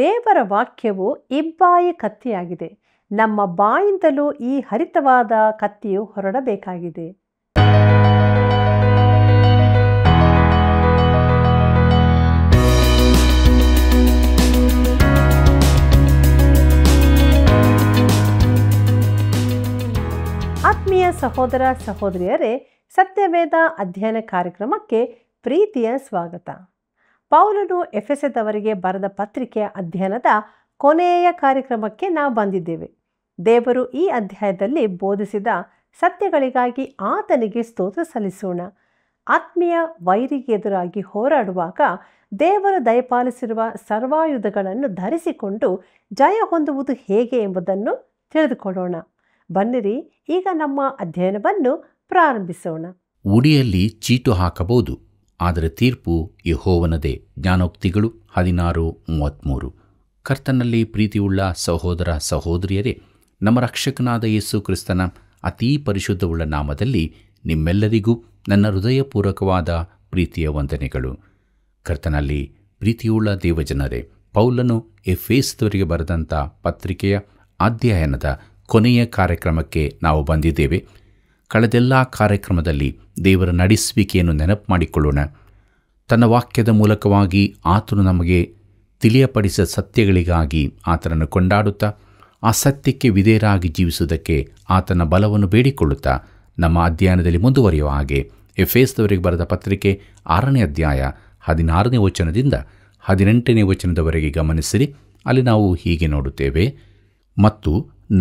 ದೇವರ ವಾಕ್ಯವು ಇಬ್ಬಾಯಿ ಕತ್ತಿಯಾಗಿದೆ ನಮ್ಮ ಬಾಯಿಂದಲೂ ಈ ಹರಿತವಾದ ಕತ್ತಿಯು ಹೊರಡಬೇಕಾಗಿದೆ ಆತ್ಮೀಯ ಸಹೋದರ ಸಹೋದರಿಯರೇ ಸತ್ಯವೇದ ಅಧ್ಯಯನ ಕಾರ್ಯಕ್ರಮಕ್ಕೆ ಪ್ರೀತಿಯ ಸ್ವಾಗತ ಪೌಲನು ಎಫೆಸದವರಿಗೆ ಬರೆದ ಪತ್ರಿಕೆಯ ಅಧ್ಯಯನದ ಕೊನೆಯ ಕಾರ್ಯಕ್ರಮಕ್ಕೆ ನಾವು ಬಂದಿದ್ದೇವೆ ದೇವರು ಈ ಅಧ್ಯಾಯದಲ್ಲಿ ಬೋಧಿಸಿದ ಸತ್ಯಗಳಿಗಾಗಿ ಆತನಿಗೆ ಸ್ತೋತ್ರ ಸಲ್ಲಿಸೋಣ ಆತ್ಮೀಯ ವೈರಿಗೆ ಎದುರಾಗಿ ಹೋರಾಡುವಾಗ ದೇವರು ದಯಪಾಲಿಸಿರುವ ಸರ್ವಾಯುಧಗಳನ್ನು ಧರಿಸಿಕೊಂಡು ಜಯ ಹೊಂದುವುದು ಹೇಗೆ ಎಂಬುದನ್ನು ತಿಳಿದುಕೊಳ್ಳೋಣ ಬನ್ನಿರಿ ಈಗ ನಮ್ಮ ಅಧ್ಯಯನವನ್ನು ಪ್ರಾರಂಭಿಸೋಣ ಉಡಿಯಲ್ಲಿ ಚೀಟು ಹಾಕಬಹುದು ಆದರೆ ತೀರ್ಪು ಯಹೋವನದೇ ಜ್ಞಾನೋಕ್ತಿಗಳು ಹದಿನಾರು ಮೂವತ್ತ್ಮೂರು ಕರ್ತನಲ್ಲಿ ಪ್ರೀತಿಯುಳ್ಳ ಸಹೋದರ ಸಹೋದರಿಯರೇ ನಮ್ಮ ರಕ್ಷಕನಾದ ಯೇಸು ಕ್ರಿಸ್ತನ ಅತೀ ಪರಿಶುದ್ಧವುಳ್ಳ ನಾಮದಲ್ಲಿ ನಿಮ್ಮೆಲ್ಲರಿಗೂ ನನ್ನ ಹೃದಯಪೂರ್ವಕವಾದ ಪ್ರೀತಿಯ ವಂದನೆಗಳು ಕರ್ತನಲ್ಲಿ ಪ್ರೀತಿಯುಳ್ಳ ದೇವಜನರೇ ಪೌಲನು ಎಫೇಸ್ದವರಿಗೆ ಬರೆದಂಥ ಪತ್ರಿಕೆಯ ಅಧ್ಯಯನದ ಕೊನೆಯ ಕಾರ್ಯಕ್ರಮಕ್ಕೆ ನಾವು ಬಂದಿದ್ದೇವೆ ಕಳೆದೆಲ್ಲ ಕಾರ್ಯಕ್ರಮದಲ್ಲಿ ದೇವರ ನಡೆಸುವಿಕೆಯನ್ನು ನೆನಪು ಮಾಡಿಕೊಳ್ಳೋಣ ತನ್ನ ವಾಕ್ಯದ ಮೂಲಕವಾಗಿ ಆತನು ನಮಗೆ ತಿಳಿಯಪಡಿಸಿದ ಸತ್ಯಗಳಿಗಾಗಿ ಆತನನ್ನು ಕೊಂಡಾಡುತ್ತಾ ಆ ಸತ್ಯಕ್ಕೆ ವಿಧೇಯರಾಗಿ ಜೀವಿಸುವುದಕ್ಕೆ ಆತನ ಬಲವನ್ನು ಬೇಡಿಕೊಳ್ಳುತ್ತಾ ನಮ್ಮ ಅಧ್ಯಯನದಲ್ಲಿ ಮುಂದುವರಿಯುವ ಹಾಗೆ ಎಸ್ವರಿಗೆ ಬರೆದ ಪತ್ರಿಕೆ ಆರನೇ ಅಧ್ಯಾಯ ಹದಿನಾರನೇ ವಚನದಿಂದ ಹದಿನೆಂಟನೇ ವಚನದವರೆಗೆ ಗಮನಿಸಿರಿ ಅಲ್ಲಿ ನಾವು ಹೀಗೆ ನೋಡುತ್ತೇವೆ ಮತ್ತು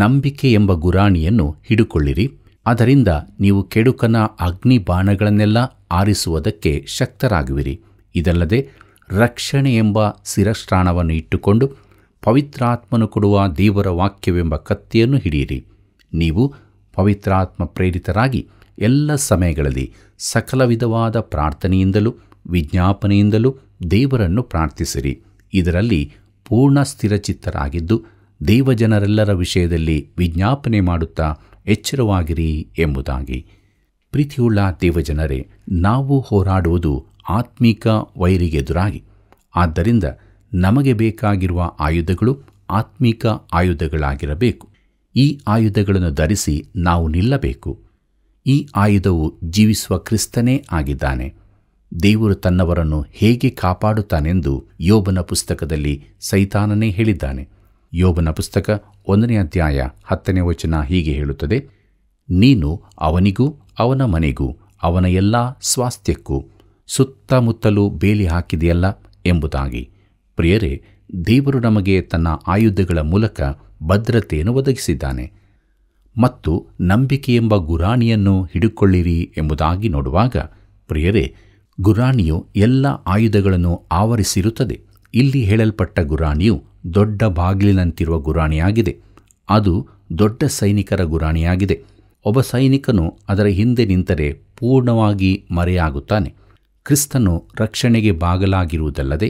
ನಂಬಿಕೆ ಎಂಬ ಗುರಾಣಿಯನ್ನು ಹಿಡುಕೊಳ್ಳಿರಿ ಅದರಿಂದ ನೀವು ಕೆಡುಕನ ಅಗ್ನಿ ಬಾಣಗಳನ್ನೆಲ್ಲ ಆರಿಸುವುದಕ್ಕೆ ಶಕ್ತರಾಗುವಿರಿ ಇದಲ್ಲದೆ ರಕ್ಷಣೆ ಎಂಬ ಶಿರಸ್ತ್ರಾಣವನ್ನು ಇಟ್ಟುಕೊಂಡು ಪವಿತ್ರಾತ್ಮನು ಕೊಡುವ ದೇವರ ವಾಕ್ಯವೆಂಬ ಕತ್ತಿಯನ್ನು ಹಿಡಿಯಿರಿ ನೀವು ಪವಿತ್ರಾತ್ಮ ಪ್ರೇರಿತರಾಗಿ ಎಲ್ಲ ಸಮಯಗಳಲ್ಲಿ ಸಕಲ ವಿಧವಾದ ಪ್ರಾರ್ಥನೆಯಿಂದಲೂ ವಿಜ್ಞಾಪನೆಯಿಂದಲೂ ದೇವರನ್ನು ಪ್ರಾರ್ಥಿಸಿರಿ ಇದರಲ್ಲಿ ಪೂರ್ಣ ಸ್ಥಿರಚಿತ್ತರಾಗಿದ್ದು ದೇವಜನರೆಲ್ಲರ ವಿಷಯದಲ್ಲಿ ವಿಜ್ಞಾಪನೆ ಮಾಡುತ್ತಾ ಎಚ್ಚರವಾಗಿರಿ ಎಂಬುದಾಗಿ ಪ್ರೀತಿಯುಳ್ಳ ದೇವಜನರೇ ನಾವು ಹೋರಾಡುವುದು ಆತ್ಮಿಕ ವೈರಿಗೆದುರಾಗಿ ಆದ್ದರಿಂದ ನಮಗೆ ಬೇಕಾಗಿರುವ ಆಯುಧಗಳು ಆತ್ಮಿಕ ಆಯುಧಗಳಾಗಿರಬೇಕು ಈ ಆಯುಧಗಳನ್ನು ಧರಿಸಿ ನಾವು ನಿಲ್ಲಬೇಕು ಈ ಆಯುಧವು ಜೀವಿಸುವ ಕ್ರಿಸ್ತನೇ ಆಗಿದ್ದಾನೆ ದೇವರು ತನ್ನವರನ್ನು ಹೇಗೆ ಕಾಪಾಡುತ್ತಾನೆಂದು ಯೋಬನ ಪುಸ್ತಕದಲ್ಲಿ ಸೈತಾನನೇ ಹೇಳಿದ್ದಾನೆ ಯೋಬನ ಪುಸ್ತಕ ಒಂದನೇ ಅಧ್ಯಾಯ ಹತ್ತನೇ ವಚನ ಹೀಗೆ ಹೇಳುತ್ತದೆ ನೀನು ಅವನಿಗೂ ಅವನ ಮನೆಗೂ ಅವನ ಎಲ್ಲ ಸ್ವಾಸ್ಥ್ಯಕ್ಕೂ ಸುತ್ತಮುತ್ತಲೂ ಬೇಲಿ ಹಾಕಿದೆಯಲ್ಲ ಎಂಬುದಾಗಿ ಪ್ರಿಯರೇ ದೇವರು ನಮಗೆ ತನ್ನ ಆಯುಧಗಳ ಮೂಲಕ ಭದ್ರತೆಯನ್ನು ಒದಗಿಸಿದ್ದಾನೆ ಮತ್ತು ನಂಬಿಕೆ ಎಂಬ ಗುರಾಣಿಯನ್ನು ಹಿಡುಕೊಳ್ಳಿರಿ ಎಂಬುದಾಗಿ ನೋಡುವಾಗ ಪ್ರಿಯರೇ ಗುರಾಣಿಯು ಎಲ್ಲ ಆಯುಧಗಳನ್ನು ಆವರಿಸಿರುತ್ತದೆ ಇಲ್ಲಿ ಹೇಳಲ್ಪಟ್ಟ ಗುರಾಣಿಯು ದೊಡ್ಡ ಬಾಗಿಲಿನಂತಿರುವ ಗುರಾಣಿಯಾಗಿದೆ ಅದು ದೊಡ್ಡ ಸೈನಿಕರ ಗುರಾಣಿಯಾಗಿದೆ ಒಬ್ಬ ಸೈನಿಕನು ಅದರ ಹಿಂದೆ ನಿಂತರೆ ಪೂರ್ಣವಾಗಿ ಮರೆಯಾಗುತ್ತಾನೆ ಕ್ರಿಸ್ತನು ರಕ್ಷಣೆಗೆ ಬಾಗಲಾಗಿರುವುದಲ್ಲದೆ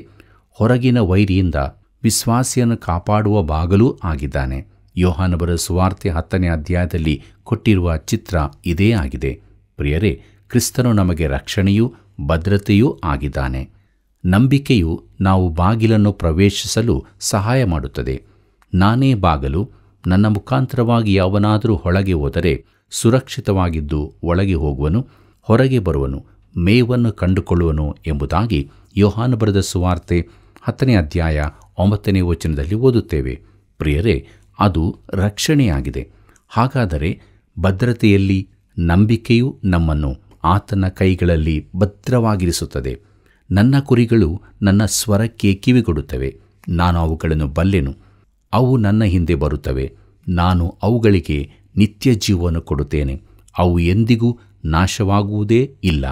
ಹೊರಗಿನ ವೈರಿಯಿಂದ ವಿಶ್ವಾಸಿಯನ್ನು ಕಾಪಾಡುವ ಬಾಗಲೂ ಆಗಿದ್ದಾನೆ ಯೋಹಾನಬರ ಸುವಾರ್ತೆ ಹತ್ತನೇ ಅಧ್ಯಾಯದಲ್ಲಿ ಕೊಟ್ಟಿರುವ ಚಿತ್ರ ಇದೇ ಆಗಿದೆ ಪ್ರಿಯರೇ ಕ್ರಿಸ್ತನು ನಮಗೆ ರಕ್ಷಣೆಯೂ ಭದ್ರತೆಯೂ ಆಗಿದ್ದಾನೆ ನಂಬಿಕೆಯು ನಾವು ಬಾಗಿಲನ್ನು ಪ್ರವೇಶಿಸಲು ಸಹಾಯ ಮಾಡುತ್ತದೆ ನಾನೇ ಬಾಗಲು ನನ್ನ ಮುಖಾಂತರವಾಗಿ ಯಾವನಾದರೂ ಹೊಳಗೆ ಹೋದರೆ ಸುರಕ್ಷಿತವಾಗಿದ್ದು ಒಳಗೆ ಹೋಗುವನು ಹೊರಗೆ ಬರುವನು ಮೇವನ್ನು ಕಂಡುಕೊಳ್ಳುವನು ಎಂಬುದಾಗಿ ಯೋಹಾನು ಬರೆದ ಸುವಾರ್ತೆ ಹತ್ತನೇ ಅಧ್ಯಾಯ ಒಂಬತ್ತನೇ ವಚನದಲ್ಲಿ ಓದುತ್ತೇವೆ ಪ್ರಿಯರೇ ಅದು ರಕ್ಷಣೆಯಾಗಿದೆ ಹಾಗಾದರೆ ಭದ್ರತೆಯಲ್ಲಿ ನಂಬಿಕೆಯು ನಮ್ಮನ್ನು ಆತನ ಕೈಗಳಲ್ಲಿ ಭದ್ರವಾಗಿರಿಸುತ್ತದೆ ನನ್ನ ಕುರಿಗಳು ನನ್ನ ಸ್ವರಕ್ಕೆ ಕಿವಿಗೊಡುತ್ತವೆ ನಾನು ಅವುಗಳನ್ನು ಬಲ್ಲೆನು ಅವು ನನ್ನ ಹಿಂದೆ ಬರುತ್ತವೆ ನಾನು ಅವುಗಳಿಗೆ ನಿತ್ಯ ಜೀವವನ್ನು ಕೊಡುತ್ತೇನೆ ಅವು ಎಂದಿಗೂ ನಾಶವಾಗುವುದೇ ಇಲ್ಲ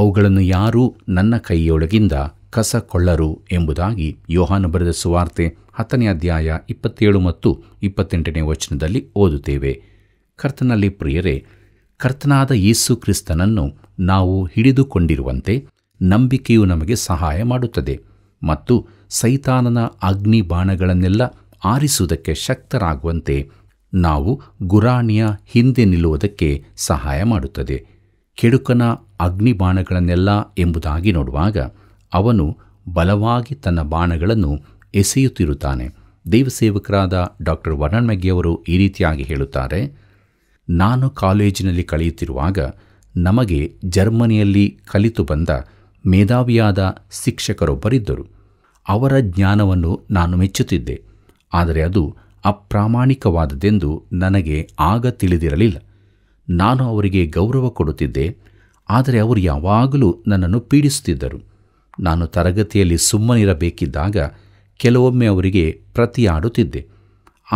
ಅವುಗಳನ್ನು ಯಾರೂ ನನ್ನ ಕೈಯೊಳಗಿಂದ ಕಸ ಕೊಳ್ಳರು ಎಂಬುದಾಗಿ ಯೋಹಾನ ಬರೆದ ಸುವಾರ್ತೆ ಹತ್ತನೇ ಅಧ್ಯಾಯ ಇಪ್ಪತ್ತೇಳು ಮತ್ತು ಇಪ್ಪತ್ತೆಂಟನೇ ವಚನದಲ್ಲಿ ಓದುತ್ತೇವೆ ಕರ್ತನಲ್ಲಿ ಪ್ರಿಯರೇ ಕರ್ತನಾದ ಯೇಸು ಕ್ರಿಸ್ತನನ್ನು ನಾವು ಹಿಡಿದುಕೊಂಡಿರುವಂತೆ ನಂಬಿಕೆಯು ನಮಗೆ ಸಹಾಯ ಮಾಡುತ್ತದೆ ಮತ್ತು ಸೈತಾನನ ಅಗ್ನಿ ಬಾಣಗಳನ್ನೆಲ್ಲ ಆರಿಸುವುದಕ್ಕೆ ಶಕ್ತರಾಗುವಂತೆ ನಾವು ಗುರಾಣಿಯ ಹಿಂದೆ ನಿಲ್ಲುವುದಕ್ಕೆ ಸಹಾಯ ಮಾಡುತ್ತದೆ ಕೆಡುಕನ ಅಗ್ನಿ ಬಾಣಗಳನ್ನೆಲ್ಲ ಎಂಬುದಾಗಿ ನೋಡುವಾಗ ಅವನು ಬಲವಾಗಿ ತನ್ನ ಬಾಣಗಳನ್ನು ಎಸೆಯುತ್ತಿರುತ್ತಾನೆ ದೇವಸೇವಕರಾದ ಡಾಕ್ಟರ್ ವರಣ್ ಮೆಗ್ಗಿಯವರು ಈ ರೀತಿಯಾಗಿ ಹೇಳುತ್ತಾರೆ ನಾನು ಕಾಲೇಜಿನಲ್ಲಿ ಕಳೆಯುತ್ತಿರುವಾಗ ನಮಗೆ ಜರ್ಮನಿಯಲ್ಲಿ ಕಲಿತು ಬಂದ ಮೇಧಾವಿಯಾದ ಶಿಕ್ಷಕರೊಬ್ಬರಿದ್ದರು ಅವರ ಜ್ಞಾನವನ್ನು ನಾನು ಮೆಚ್ಚುತ್ತಿದ್ದೆ ಆದರೆ ಅದು ಅಪ್ರಾಮಾಣಿಕವಾದದ್ದೆಂದು ನನಗೆ ಆಗ ತಿಳಿದಿರಲಿಲ್ಲ ನಾನು ಅವರಿಗೆ ಗೌರವ ಕೊಡುತ್ತಿದ್ದೆ ಆದರೆ ಅವರು ಯಾವಾಗಲೂ ನನ್ನನ್ನು ಪೀಡಿಸುತ್ತಿದ್ದರು ನಾನು ತರಗತಿಯಲ್ಲಿ ಸುಮ್ಮನಿರಬೇಕಿದ್ದಾಗ ಕೆಲವೊಮ್ಮೆ ಅವರಿಗೆ ಪ್ರತಿಯಾಡುತ್ತಿದ್ದೆ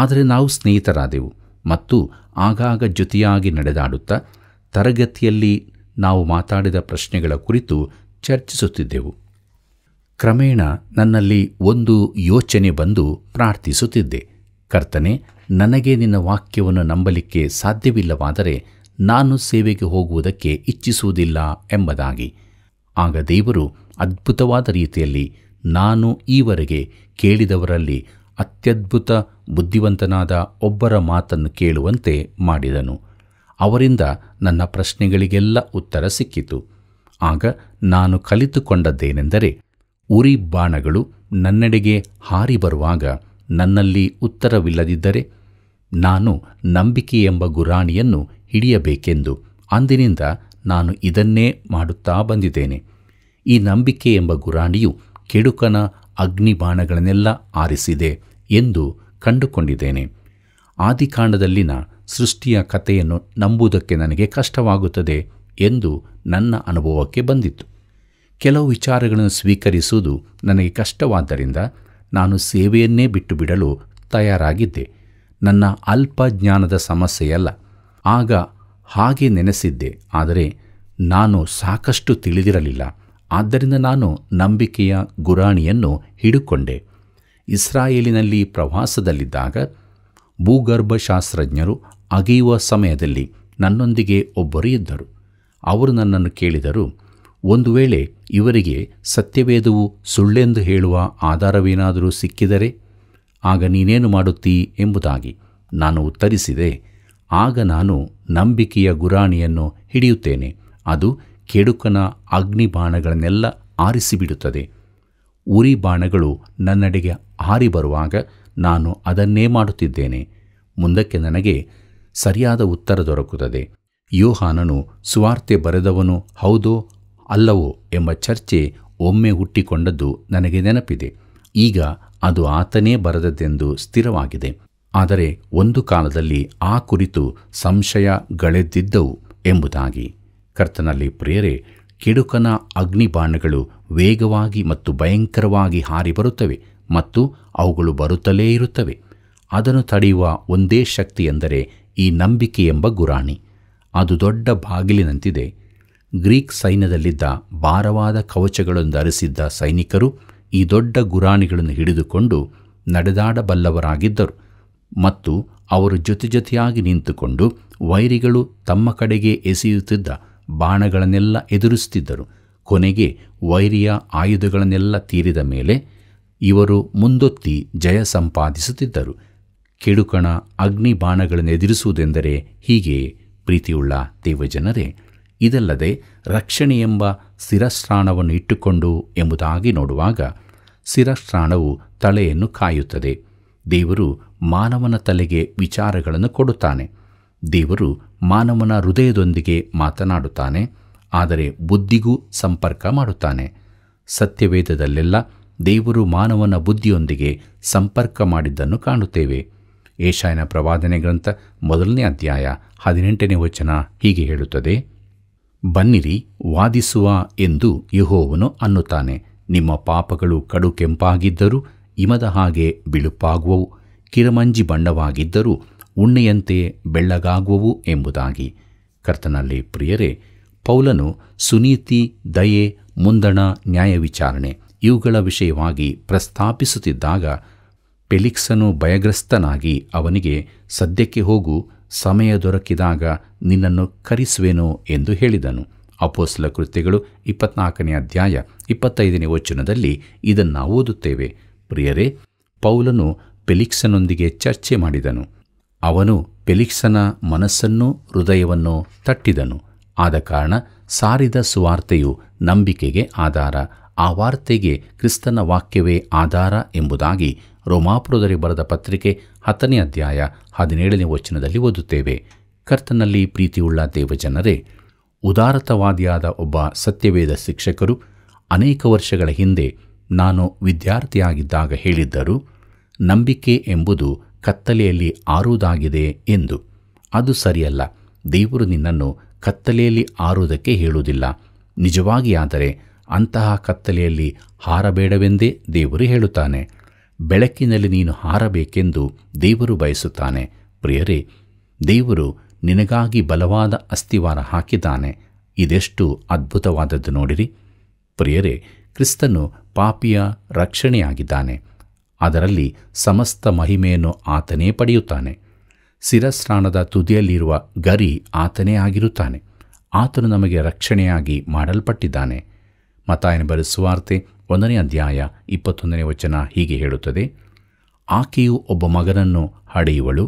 ಆದರೆ ನಾವು ಸ್ನೇಹಿತರಾದೆವು ಮತ್ತು ಆಗಾಗ ಜೊತೆಯಾಗಿ ನಡೆದಾಡುತ್ತಾ ತರಗತಿಯಲ್ಲಿ ನಾವು ಮಾತಾಡಿದ ಪ್ರಶ್ನೆಗಳ ಕುರಿತು ಚರ್ಚಿಸುತ್ತಿದ್ದೆವು ಕ್ರಮೇಣ ನನ್ನಲ್ಲಿ ಒಂದು ಯೋಚನೆ ಬಂದು ಪ್ರಾರ್ಥಿಸುತ್ತಿದ್ದೆ ಕರ್ತನೆ ನನಗೆ ನಿನ್ನ ವಾಕ್ಯವನ್ನು ನಂಬಲಿಕ್ಕೆ ಸಾಧ್ಯವಿಲ್ಲವಾದರೆ ನಾನು ಸೇವೆಗೆ ಹೋಗುವುದಕ್ಕೆ ಇಚ್ಛಿಸುವುದಿಲ್ಲ ಎಂಬುದಾಗಿ ಆಗ ದೇವರು ಅದ್ಭುತವಾದ ರೀತಿಯಲ್ಲಿ ನಾನು ಈವರೆಗೆ ಕೇಳಿದವರಲ್ಲಿ ಅತ್ಯದ್ಭುತ ಬುದ್ಧಿವಂತನಾದ ಒಬ್ಬರ ಮಾತನ್ನು ಕೇಳುವಂತೆ ಮಾಡಿದನು ಅವರಿಂದ ನನ್ನ ಪ್ರಶ್ನೆಗಳಿಗೆಲ್ಲ ಉತ್ತರ ಸಿಕ್ಕಿತು ಆಗ ನಾನು ಕಲಿತುಕೊಂಡದ್ದೇನೆಂದರೆ ಉರಿ ಬಾಣಗಳು ನನ್ನೆಡೆಗೆ ಹಾರಿ ಬರುವಾಗ ನನ್ನಲ್ಲಿ ಉತ್ತರವಿಲ್ಲದಿದ್ದರೆ ನಾನು ನಂಬಿಕೆ ಎಂಬ ಗುರಾಣಿಯನ್ನು ಹಿಡಿಯಬೇಕೆಂದು ಅಂದಿನಿಂದ ನಾನು ಇದನ್ನೇ ಮಾಡುತ್ತಾ ಬಂದಿದ್ದೇನೆ ಈ ನಂಬಿಕೆ ಎಂಬ ಗುರಾಣಿಯು ಕೆಡುಕನ ಅಗ್ನಿಬಾಣಗಳನ್ನೆಲ್ಲ ಆರಿಸಿದೆ ಎಂದು ಕಂಡುಕೊಂಡಿದ್ದೇನೆ ಆದಿಕಾಂಡದಲ್ಲಿನ ಸೃಷ್ಟಿಯ ಕಥೆಯನ್ನು ನಂಬುವುದಕ್ಕೆ ನನಗೆ ಕಷ್ಟವಾಗುತ್ತದೆ ಎಂದು ನನ್ನ ಅನುಭವಕ್ಕೆ ಬಂದಿತ್ತು ಕೆಲವು ವಿಚಾರಗಳನ್ನು ಸ್ವೀಕರಿಸುವುದು ನನಗೆ ಕಷ್ಟವಾದ್ದರಿಂದ ನಾನು ಸೇವೆಯನ್ನೇ ಬಿಟ್ಟು ಬಿಡಲು ತಯಾರಾಗಿದ್ದೆ ನನ್ನ ಅಲ್ಪ ಜ್ಞಾನದ ಸಮಸ್ಯೆಯಲ್ಲ ಆಗ ಹಾಗೆ ನೆನೆಸಿದ್ದೆ ಆದರೆ ನಾನು ಸಾಕಷ್ಟು ತಿಳಿದಿರಲಿಲ್ಲ ಆದ್ದರಿಂದ ನಾನು ನಂಬಿಕೆಯ ಗುರಾಣಿಯನ್ನು ಹಿಡುಕೊಂಡೆ ಇಸ್ರಾಯೇಲಿನಲ್ಲಿ ಪ್ರವಾಸದಲ್ಲಿದ್ದಾಗ ಭೂಗರ್ಭಶಾಸ್ತ್ರಜ್ಞರು ಅಗೆಯುವ ಸಮಯದಲ್ಲಿ ನನ್ನೊಂದಿಗೆ ಒಬ್ಬರು ಇದ್ದರು ಅವರು ನನ್ನನ್ನು ಕೇಳಿದರು ಒಂದು ವೇಳೆ ಇವರಿಗೆ ಸತ್ಯವೇದವು ಸುಳ್ಳೆಂದು ಹೇಳುವ ಆಧಾರವೇನಾದರೂ ಸಿಕ್ಕಿದರೆ ಆಗ ನೀನೇನು ಮಾಡುತ್ತೀ ಎಂಬುದಾಗಿ ನಾನು ಉತ್ತರಿಸಿದೆ ಆಗ ನಾನು ನಂಬಿಕೆಯ ಗುರಾಣಿಯನ್ನು ಹಿಡಿಯುತ್ತೇನೆ ಅದು ಕೆಡುಕನ ಅಗ್ನಿಬಾಣಗಳನ್ನೆಲ್ಲ ಆರಿಸಿಬಿಡುತ್ತದೆ ಉರಿ ಬಾಣಗಳು ನನ್ನಡೆಗೆ ಹಾರಿ ಬರುವಾಗ ನಾನು ಅದನ್ನೇ ಮಾಡುತ್ತಿದ್ದೇನೆ ಮುಂದಕ್ಕೆ ನನಗೆ ಸರಿಯಾದ ಉತ್ತರ ದೊರಕುತ್ತದೆ ಯೋಹಾನನು ಸುವಾರ್ತೆ ಬರೆದವನು ಹೌದೋ ಅಲ್ಲವೋ ಎಂಬ ಚರ್ಚೆ ಒಮ್ಮೆ ಹುಟ್ಟಿಕೊಂಡದ್ದು ನನಗೆ ನೆನಪಿದೆ ಈಗ ಅದು ಆತನೇ ಬರೆದದ್ದೆಂದು ಸ್ಥಿರವಾಗಿದೆ ಆದರೆ ಒಂದು ಕಾಲದಲ್ಲಿ ಆ ಕುರಿತು ಸಂಶಯಗಳೆದ್ದಿದ್ದವು ಎಂಬುದಾಗಿ ಕರ್ತನಲ್ಲಿ ಪ್ರಿಯರೇ ಕೆಡುಕನ ಅಗ್ನಿಬಾಣಗಳು ವೇಗವಾಗಿ ಮತ್ತು ಭಯಂಕರವಾಗಿ ಹಾರಿ ಬರುತ್ತವೆ ಮತ್ತು ಅವುಗಳು ಬರುತ್ತಲೇ ಇರುತ್ತವೆ ಅದನ್ನು ತಡೆಯುವ ಒಂದೇ ಶಕ್ತಿ ಎಂದರೆ ಈ ನಂಬಿಕೆ ಎಂಬ ಗುರಾಣಿ ಅದು ದೊಡ್ಡ ಬಾಗಿಲಿನಂತಿದೆ ಗ್ರೀಕ್ ಸೈನ್ಯದಲ್ಲಿದ್ದ ಭಾರವಾದ ಕವಚಗಳನ್ನು ಧರಿಸಿದ್ದ ಸೈನಿಕರು ಈ ದೊಡ್ಡ ಗುರಾಣಿಗಳನ್ನು ಹಿಡಿದುಕೊಂಡು ನಡೆದಾಡಬಲ್ಲವರಾಗಿದ್ದರು ಮತ್ತು ಅವರು ಜೊತೆ ಜೊತೆಯಾಗಿ ನಿಂತುಕೊಂಡು ವೈರಿಗಳು ತಮ್ಮ ಕಡೆಗೆ ಎಸೆಯುತ್ತಿದ್ದ ಬಾಣಗಳನ್ನೆಲ್ಲ ಎದುರಿಸುತ್ತಿದ್ದರು ಕೊನೆಗೆ ವೈರಿಯ ಆಯುಧಗಳನ್ನೆಲ್ಲ ತೀರಿದ ಮೇಲೆ ಇವರು ಮುಂದೊತ್ತಿ ಜಯ ಸಂಪಾದಿಸುತ್ತಿದ್ದರು ಕೆಡುಕಣ ಅಗ್ನಿ ಬಾಣಗಳನ್ನು ಎದುರಿಸುವುದೆಂದರೆ ಹೀಗೆ ಪ್ರೀತಿಯುಳ್ಳ ದೇವಜನರೇ ಇದಲ್ಲದೆ ರಕ್ಷಣೆ ಎಂಬ ಸ್ಥಿರಶ್ರಾಣವನ್ನು ಇಟ್ಟುಕೊಂಡು ಎಂಬುದಾಗಿ ನೋಡುವಾಗ ಶಿರಶ್ರಾಣವು ತಲೆಯನ್ನು ಕಾಯುತ್ತದೆ ದೇವರು ಮಾನವನ ತಲೆಗೆ ವಿಚಾರಗಳನ್ನು ಕೊಡುತ್ತಾನೆ ದೇವರು ಮಾನವನ ಹೃದಯದೊಂದಿಗೆ ಮಾತನಾಡುತ್ತಾನೆ ಆದರೆ ಬುದ್ಧಿಗೂ ಸಂಪರ್ಕ ಮಾಡುತ್ತಾನೆ ಸತ್ಯವೇದದಲ್ಲೆಲ್ಲ ದೇವರು ಮಾನವನ ಬುದ್ಧಿಯೊಂದಿಗೆ ಸಂಪರ್ಕ ಮಾಡಿದ್ದನ್ನು ಕಾಣುತ್ತೇವೆ ಏಷಾಯನ ಪ್ರವಾದನೆ ಗ್ರಂಥ ಮೊದಲನೇ ಅಧ್ಯಾಯ ಹದಿನೆಂಟನೇ ವಚನ ಹೀಗೆ ಹೇಳುತ್ತದೆ ಬನ್ನಿರಿ ವಾದಿಸುವ ಎಂದು ಯಹೋವನು ಅನ್ನುತ್ತಾನೆ ನಿಮ್ಮ ಪಾಪಗಳು ಕಡು ಕೆಂಪಾಗಿದ್ದರೂ ಇಮದ ಹಾಗೆ ಬಿಳುಪಾಗುವವು ಕಿರಮಂಜಿ ಬಣ್ಣವಾಗಿದ್ದರೂ ಉಣ್ಣೆಯಂತೆ ಬೆಳ್ಳಗಾಗುವವು ಎಂಬುದಾಗಿ ಕರ್ತನಲ್ಲಿ ಪ್ರಿಯರೇ ಪೌಲನು ಸುನೀತಿ ದಯೆ ಮುಂದಣ ನ್ಯಾಯ ವಿಚಾರಣೆ ಇವುಗಳ ವಿಷಯವಾಗಿ ಪ್ರಸ್ತಾಪಿಸುತ್ತಿದ್ದಾಗ ಫೆಲಿಕ್ಸನು ಭಯಗ್ರಸ್ತನಾಗಿ ಅವನಿಗೆ ಸದ್ಯಕ್ಕೆ ಹೋಗು ಸಮಯ ದೊರಕಿದಾಗ ನಿನ್ನನ್ನು ಕರಿಸುವೆನು ಎಂದು ಹೇಳಿದನು ಅಪೋಸ್ಲ ಕೃತ್ಯಗಳು ಇಪ್ಪತ್ನಾಲ್ಕನೇ ಅಧ್ಯಾಯ ಇಪ್ಪತ್ತೈದನೇ ವಚನದಲ್ಲಿ ಇದನ್ನು ಓದುತ್ತೇವೆ ಪ್ರಿಯರೇ ಪೌಲನು ಪೆಲಿಕ್ಸನೊಂದಿಗೆ ಚರ್ಚೆ ಮಾಡಿದನು ಅವನು ಪೆಲಿಕ್ಸನ ಮನಸ್ಸನ್ನೂ ಹೃದಯವನ್ನು ತಟ್ಟಿದನು ಆದ ಕಾರಣ ಸಾರಿದ ಸುವಾರ್ತೆಯು ನಂಬಿಕೆಗೆ ಆಧಾರ ಆ ವಾರ್ತೆಗೆ ಕ್ರಿಸ್ತನ ವಾಕ್ಯವೇ ಆಧಾರ ಎಂಬುದಾಗಿ ರೋಮಾಪುರದಲ್ಲಿ ಬರೆದ ಪತ್ರಿಕೆ ಹತ್ತನೇ ಅಧ್ಯಾಯ ಹದಿನೇಳನೇ ವಚನದಲ್ಲಿ ಓದುತ್ತೇವೆ ಕರ್ತನಲ್ಲಿ ಪ್ರೀತಿಯುಳ್ಳ ದೇವಜನರೇ ಉದಾರತವಾದಿಯಾದ ಒಬ್ಬ ಸತ್ಯವೇದ ಶಿಕ್ಷಕರು ಅನೇಕ ವರ್ಷಗಳ ಹಿಂದೆ ನಾನು ವಿದ್ಯಾರ್ಥಿಯಾಗಿದ್ದಾಗ ಹೇಳಿದ್ದರು ನಂಬಿಕೆ ಎಂಬುದು ಕತ್ತಲೆಯಲ್ಲಿ ಆರುವುದಾಗಿದೆ ಎಂದು ಅದು ಸರಿಯಲ್ಲ ದೇವರು ನಿನ್ನನ್ನು ಕತ್ತಲೆಯಲ್ಲಿ ಆರುವುದಕ್ಕೆ ಹೇಳುವುದಿಲ್ಲ ನಿಜವಾಗಿಯಾದರೆ ಅಂತಹ ಕತ್ತಲೆಯಲ್ಲಿ ಹಾರಬೇಡವೆಂದೇ ದೇವರು ಹೇಳುತ್ತಾನೆ ಬೆಳಕಿನಲ್ಲಿ ನೀನು ಹಾರಬೇಕೆಂದು ದೇವರು ಬಯಸುತ್ತಾನೆ ಪ್ರಿಯರೇ ದೇವರು ನಿನಗಾಗಿ ಬಲವಾದ ಅಸ್ಥಿವಾರ ಹಾಕಿದ್ದಾನೆ ಇದೆಷ್ಟು ಅದ್ಭುತವಾದದ್ದು ನೋಡಿರಿ ಪ್ರಿಯರೇ ಕ್ರಿಸ್ತನು ಪಾಪಿಯ ರಕ್ಷಣೆಯಾಗಿದ್ದಾನೆ ಅದರಲ್ಲಿ ಸಮಸ್ತ ಮಹಿಮೆಯನ್ನು ಆತನೇ ಪಡೆಯುತ್ತಾನೆ ಶಿರಸ್ನಾನದ ತುದಿಯಲ್ಲಿರುವ ಗರಿ ಆತನೇ ಆಗಿರುತ್ತಾನೆ ಆತನು ನಮಗೆ ರಕ್ಷಣೆಯಾಗಿ ಮಾಡಲ್ಪಟ್ಟಿದ್ದಾನೆ ಮತಾಯನ ಬರೆಸುವಾರ್ತೆ ಒಂದನೇ ಅಧ್ಯಾಯ ಇಪ್ಪತ್ತೊಂದನೇ ವಚನ ಹೀಗೆ ಹೇಳುತ್ತದೆ ಆಕೆಯು ಒಬ್ಬ ಮಗನನ್ನು ಹಡೆಯುವಳು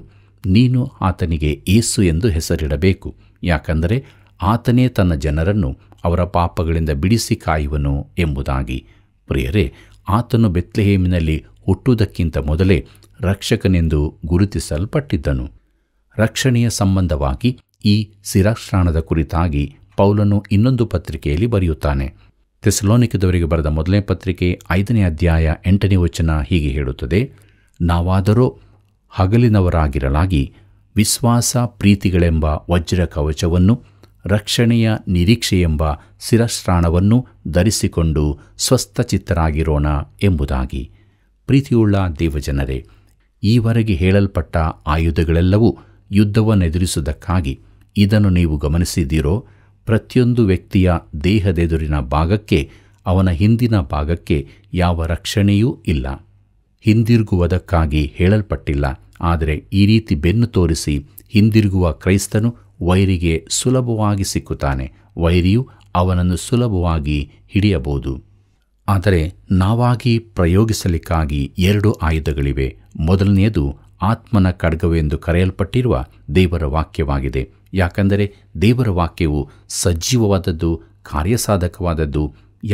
ನೀನು ಆತನಿಗೆ ಏಸು ಎಂದು ಹೆಸರಿಡಬೇಕು ಯಾಕಂದರೆ ಆತನೇ ತನ್ನ ಜನರನ್ನು ಅವರ ಪಾಪಗಳಿಂದ ಬಿಡಿಸಿ ಕಾಯುವನು ಎಂಬುದಾಗಿ ಪ್ರಿಯರೇ ಆತನು ಬೆತ್ಲೆಹೇಮಿನಲ್ಲಿ ಹುಟ್ಟುವುದಕ್ಕಿಂತ ಮೊದಲೇ ರಕ್ಷಕನೆಂದು ಗುರುತಿಸಲ್ಪಟ್ಟಿದ್ದನು ರಕ್ಷಣೆಯ ಸಂಬಂಧವಾಗಿ ಈ ಸಿರಾಶ್ರಾಣದ ಕುರಿತಾಗಿ ಪೌಲನು ಇನ್ನೊಂದು ಪತ್ರಿಕೆಯಲ್ಲಿ ಬರೆಯುತ್ತಾನೆ ತೆಸಲೋನಿಕದವರಿಗೆ ಬರೆದ ಮೊದಲನೇ ಪತ್ರಿಕೆ ಐದನೇ ಅಧ್ಯಾಯ ಎಂಟನೇ ವಚನ ಹೀಗೆ ಹೇಳುತ್ತದೆ ನಾವಾದರೂ ಹಗಲಿನವರಾಗಿರಲಾಗಿ ವಿಶ್ವಾಸ ಪ್ರೀತಿಗಳೆಂಬ ವಜ್ರ ಕವಚವನ್ನು ರಕ್ಷಣೆಯ ಎಂಬ ಶಿರಸ್ರಾಣವನ್ನು ಧರಿಸಿಕೊಂಡು ಸ್ವಸ್ಥಚಿತ್ತರಾಗಿರೋಣ ಎಂಬುದಾಗಿ ಪ್ರೀತಿಯುಳ್ಳ ದೇವಜನರೇ ಈವರೆಗೆ ಹೇಳಲ್ಪಟ್ಟ ಆಯುಧಗಳೆಲ್ಲವೂ ಎದುರಿಸುವುದಕ್ಕಾಗಿ ಇದನ್ನು ನೀವು ಗಮನಿಸಿದ್ದೀರೋ ಪ್ರತಿಯೊಂದು ವ್ಯಕ್ತಿಯ ದೇಹದೆದುರಿನ ಭಾಗಕ್ಕೆ ಅವನ ಹಿಂದಿನ ಭಾಗಕ್ಕೆ ಯಾವ ರಕ್ಷಣೆಯೂ ಇಲ್ಲ ಹಿಂದಿರುಗುವುದಕ್ಕಾಗಿ ಹೇಳಲ್ಪಟ್ಟಿಲ್ಲ ಆದರೆ ಈ ರೀತಿ ಬೆನ್ನು ತೋರಿಸಿ ಹಿಂದಿರುಗುವ ಕ್ರೈಸ್ತನು ವೈರಿಗೆ ಸುಲಭವಾಗಿ ಸಿಕ್ಕುತ್ತಾನೆ ವೈರಿಯು ಅವನನ್ನು ಸುಲಭವಾಗಿ ಹಿಡಿಯಬಹುದು ಆದರೆ ನಾವಾಗಿ ಪ್ರಯೋಗಿಸಲಿಕ್ಕಾಗಿ ಎರಡು ಆಯುಧಗಳಿವೆ ಮೊದಲನೆಯದು ಆತ್ಮನ ಖಡ್ಗವೆಂದು ಕರೆಯಲ್ಪಟ್ಟಿರುವ ದೇವರ ವಾಕ್ಯವಾಗಿದೆ ಯಾಕಂದರೆ ದೇವರ ವಾಕ್ಯವು ಸಜೀವವಾದದ್ದು ಕಾರ್ಯಸಾಧಕವಾದದ್ದು